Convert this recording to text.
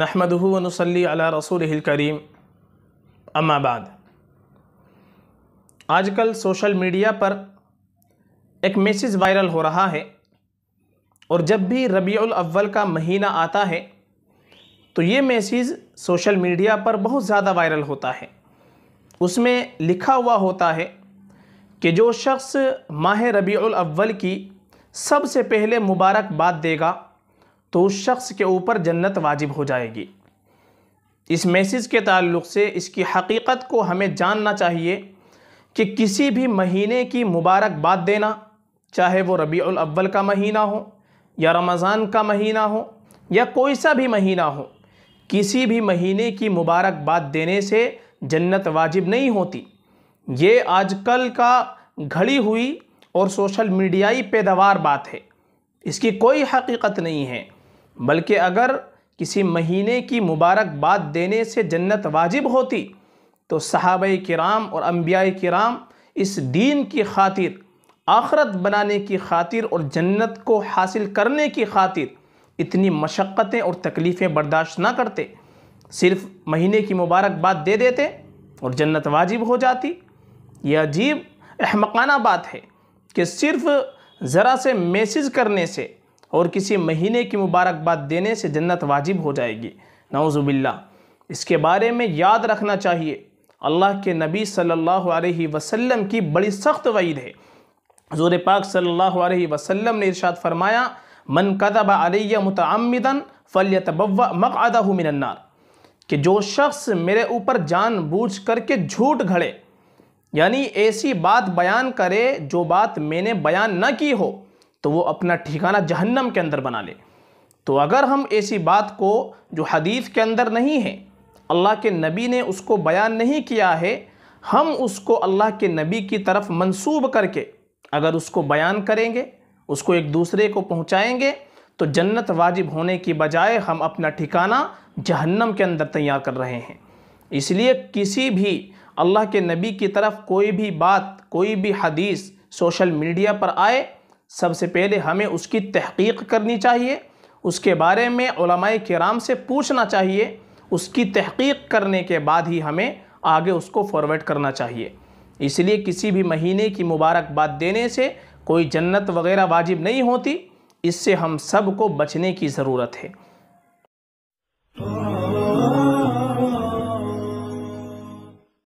नहमदूनसली अला रसूल करीम अम्माबाद आजकल सोशल मीडिया पर एक मैसेज वायरल हो रहा है और जब भी रबीउल अव्वल का महीना आता है तो ये मैसेज सोशल मीडिया पर बहुत ज़्यादा वायरल होता है उसमें लिखा हुआ होता है कि जो शख्स माह रबीउल अव्वल की सबसे पहले मुबारकबाद देगा तो उस शख्स के ऊपर जन्नत वाजिब हो जाएगी इस मैसेज के ताल्लुक से इसकी हकीकत को हमें जानना चाहिए कि किसी भी महीने की मुबारकबाद देना चाहे वो रबी अव्वल का महीना हो या रमज़ान का महीना हो या कोई सा भी महीना हो किसी भी महीने की मुबारकबाद देने से जन्नत वाजिब नहीं होती ये आजकल का घड़ी हुई और सोशल मीडियाई पैदावार बात है इसकी कोई हकीकत नहीं है बल्कि अगर किसी महीने की मुबारकबाद देने से जन्नत वाजिब होती तो सहाब कराम और अम्बिया कराम इस दीन की खातिर आखरत बनाने की खातिर और जन्नत को हासिल करने की खातिर इतनी मशक्क़तें और तकलीफ़ें बर्दाश्त ना करते सिर्फ महीने की मुबारकबाद दे देते और जन्नत वाजिब हो जाती यह अजीब अहमकाना बात है कि सिर्फ ज़रा से मैसेज करने से और किसी महीने की मुबारकबाद देने से जन्नत वाजिब हो जाएगी नाउज़ुबिल्ला इसके बारे में याद रखना चाहिए अल्लाह के नबी सल्लल्लाहु अलैहि वसल्लम की बड़ी सख्त वईद है ज़ोर पाक सल्लल्लाहु अलैहि वसल्लम ने इरशाद फरमाया मन कदब अलैया मतमदन फ़लतबव मकदा मिनन्नार कि जो शख्स मेरे ऊपर जानबूझ करके झूठ घड़े यानी ऐसी बात बयान करे जो बात मैंने बयान न की हो तो वो अपना ठिकाना जहन्नम के अंदर बना ले तो अगर हम ऐसी बात को जो हदीस के अंदर नहीं है अल्लाह के नबी ने उसको बयान नहीं किया है हम उसको अल्लाह के नबी की तरफ मंसूब करके अगर उसको बयान करेंगे उसको एक दूसरे को पहुँचाएँगे तो जन्नत वाजिब होने की बजाय हम अपना ठिकाना जहन्नम के अंदर तैयार कर रहे हैं इसलिए किसी भी अल्लाह के नबी की तरफ कोई भी बात कोई भी हदीस सोशल मीडिया पर आए सबसे पहले हमें उसकी तहकीक करनी चाहिए उसके बारे में कराम से पूछना चाहिए उसकी तहकीक करने के बाद ही हमें आगे उसको फॉरवर्ड करना चाहिए इसलिए किसी भी महीने की मुबारकबाद देने से कोई जन्नत वगैरह वाजिब नहीं होती इससे हम सब को बचने की ज़रूरत है